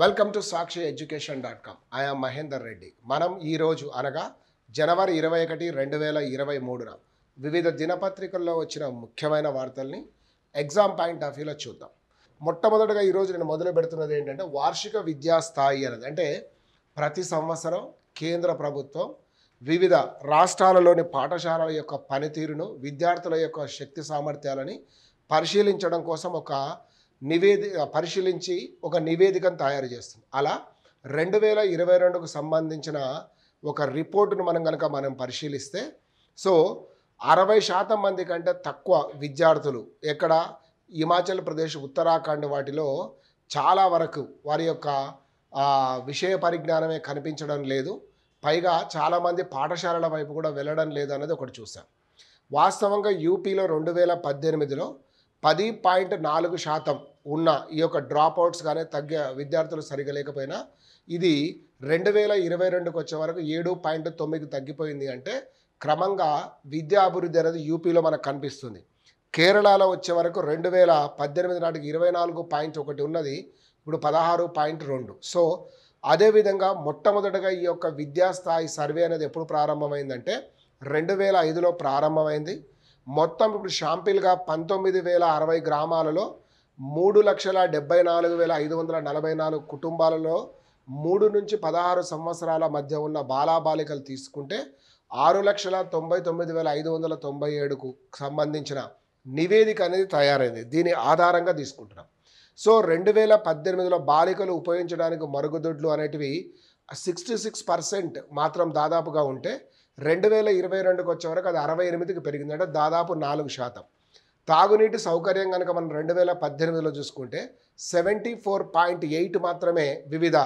Welcome to Sakshi education dot com I'm Mahender Reddy మనం ఈరోజు అనగా జనవరి ఇరవై ఒకటి రెండు వేల ఇరవై మూడున వివిధ దినపత్రికల్లో వచ్చిన ముఖ్యమైన వార్తల్ని ఎగ్జామ్ పాయింట్ ఆఫ్ వ్యూలో చూద్దాం మొట్టమొదటిగా ఈరోజు నేను మొదలు పెడుతున్నది ఏంటంటే వార్షిక విద్యా స్థాయి అనేది అంటే ప్రతి సంవత్సరం కేంద్ర ప్రభుత్వం వివిధ రాష్ట్రాలలోని పాఠశాలల యొక్క పనితీరును విద్యార్థుల యొక్క శక్తి సామర్థ్యాలని పరిశీలించడం కోసం ఒక నివేది పరిశీలించి ఒక నివేదికను తయారు చేస్తుంది అలా రెండు వేల ఇరవై రెండుకు సంబంధించిన ఒక రిపోర్టును మనం కనుక మనం పరిశీలిస్తే సో అరవై శాతం మంది కంటే తక్కువ విద్యార్థులు ఎక్కడ హిమాచల్ ప్రదేశ్ ఉత్తరాఖండ్ వాటిలో చాలా వరకు వారి యొక్క విషయ పరిజ్ఞానమే కనిపించడం లేదు పైగా చాలామంది పాఠశాలల వైపు కూడా వెళ్ళడం లేదు అనేది ఒకటి చూసాం వాస్తవంగా యూపీలో రెండు వేల పద్దెనిమిదిలో పది పాయింట్ నాలుగు శాతం ఉన్న ఈ యొక్క డ్రాప్ అవుట్స్ కానీ తగ్గే విద్యార్థులు సరిగా లేకపోయినా ఇది రెండు వేల ఇరవై రెండుకి వచ్చే వరకు ఏడు పాయింట్ తొమ్మిది తగ్గిపోయింది అంటే క్రమంగా విద్యాభివృద్ధి అనేది యూపీలో మనకు కనిపిస్తుంది కేరళలో వచ్చే వరకు రెండు వేల పద్దెనిమిది నాటికి ఇరవై నాలుగు పాయింట్ ఒకటి ఉన్నది ఇప్పుడు పదహారు పాయింట్ రెండు సో అదేవిధంగా మొట్టమొదటగా ఈ యొక్క విద్యాస్థాయి సర్వే అనేది ఎప్పుడు ప్రారంభమైందంటే రెండు వేల ఐదులో ప్రారంభమైంది మొత్తం ఇప్పుడు షాంపిల్గా పంతొమ్మిది వేల అరవై గ్రామాలలో మూడు లక్షల డెబ్బై నాలుగు వేల ఐదు వందల నలభై నాలుగు కుటుంబాలలో మూడు నుంచి పదహారు సంవత్సరాల మధ్య ఉన్న బాలాబాలికలు తీసుకుంటే ఆరు లక్షల తొంభై తొమ్మిది వేల ఐదు వందల తొంభై ఏడుకు సంబంధించిన నివేదిక అనేది తయారైంది దీని ఆధారంగా తీసుకుంటున్నాం సో రెండు వేల పద్దెనిమిదిలో బాలికలు ఉపయోగించడానికి మరుగుదొడ్లు అనేటివి సిక్స్టీ సిక్స్ పర్సెంట్ మాత్రం దాదాపుగా ఉంటే రెండు వేల ఇరవై రెండుకి వచ్చే వరకు అది అరవై ఎనిమిదికి పెరిగిందంటే దాదాపు నాలుగు శాతం తాగునీటి సౌకర్యం కనుక మనం రెండు వేల పద్దెనిమిదిలో చూసుకుంటే సెవెంటీ ఫోర్ పాయింట్ ఎయిట్ మాత్రమే వివిధ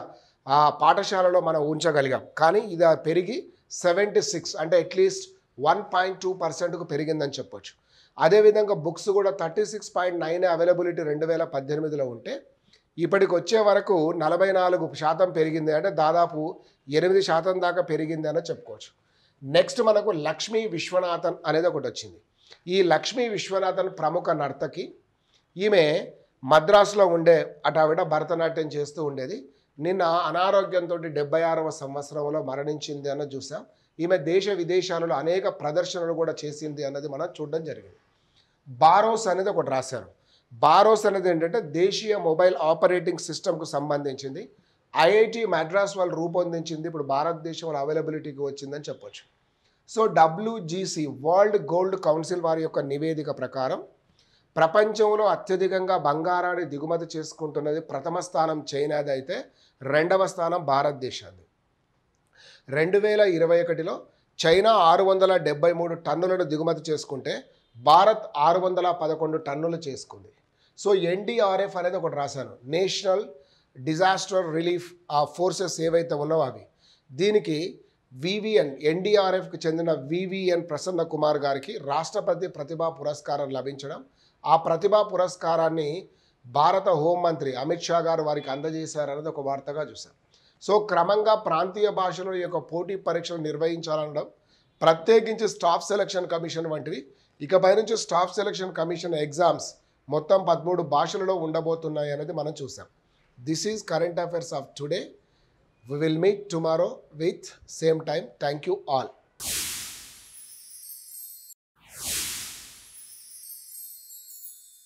పాఠశాలలో మనం ఉంచగలిగాం కానీ ఇది పెరిగి సెవెంటీ సిక్స్ అంటే అట్లీస్ట్ వన్ పాయింట్ టూ పర్సెంట్కు పెరిగిందని చెప్పొచ్చు అదేవిధంగా బుక్స్ కూడా thirty six point nine availability రెండు వేల పద్దెనిమిదిలో ఉంటే ఇప్పటికి వచ్చే వరకు నలభై నాలుగు శాతం పెరిగింది అంటే దాదాపు ఎనిమిది శాతం దాకా పెరిగింది అని చెప్పుకోవచ్చు నెక్స్ట్ మనకు లక్ష్మీ విశ్వనాథన్ అనేది ఒకటి వచ్చింది ఈ లక్ష్మీ విశ్వనాథన్ ప్రముఖ నర్తకి ఈమె మద్రాసులో ఉండే అటావిడ భరతనాట్యం చేస్తూ ఉండేది నిన్న అనారోగ్యంతో డెబ్బై ఆరవ సంవత్సరంలో మరణించింది అన్న చూసాం ఈమె దేశ విదేశాలలో అనేక ప్రదర్శనలు కూడా చేసింది అన్నది మనం చూడడం జరిగింది బారోస్ అనేది ఒకటి రాశారు బారోస్ అనేది ఏంటంటే దేశీయ మొబైల్ ఆపరేటింగ్ సిస్టమ్కు సంబంధించింది ఐఐటి మద్రాస్ వాళ్ళు రూపొందించింది ఇప్పుడు భారతదేశంలో అవైలబిలిటీకి వచ్చిందని చెప్పొచ్చు so WGC world gold council వారి యొక్క నివేదిక ప్రకారం ప్రపంచంలో అత్యధికంగా బంగారాన్ని దిగుమతి చేసుకుంటున్నది ప్రథమ స్థానం చైనాది అయితే రెండవ స్థానం భారతదేశాన్ని రెండు వేల ఇరవై ఒకటిలో చైనా ఆరు వందల డెబ్బై మూడు టన్నులను దిగుమతి చేసుకుంటే భారత్ ఆరు వందల పదకొండు టన్నులు చేసుకుంది సో ఎన్డీఆర్ఎఫ్ అనేది ఒకటి రాశాను నేషనల్ డిజాస్టర్ రిలీఫ్ ఆ ఫోర్సెస్ ఏవైతే ఉన్నావో అవి దీనికి వివిఎన్ ఎన్డీఆర్ఎఫ్కి చెందిన వివిఎన్ ప్రసన్న కుమార్ గారికి రాష్ట్రపతి ప్రతిభా పురస్కారం లభించడం ఆ ప్రతిభా పురస్కారాన్ని భారత హోంమంత్రి అమిత్ షా గారు వారికి అందజేశారన్నది ఒక వార్తగా చూశాం సో క్రమంగా ప్రాంతీయ ఈ యొక్క పోటీ పరీక్షలు నిర్వహించాలనడం ప్రత్యేకించి స్టాఫ్ సెలక్షన్ కమిషన్ వంటివి ఇకపై నుంచి స్టాఫ్ సెలక్షన్ కమిషన్ ఎగ్జామ్స్ మొత్తం పదమూడు భాషలలో ఉండబోతున్నాయి అనేది మనం చూసాం this is current affairs of today We will meet tomorrow with same time. Thank you all.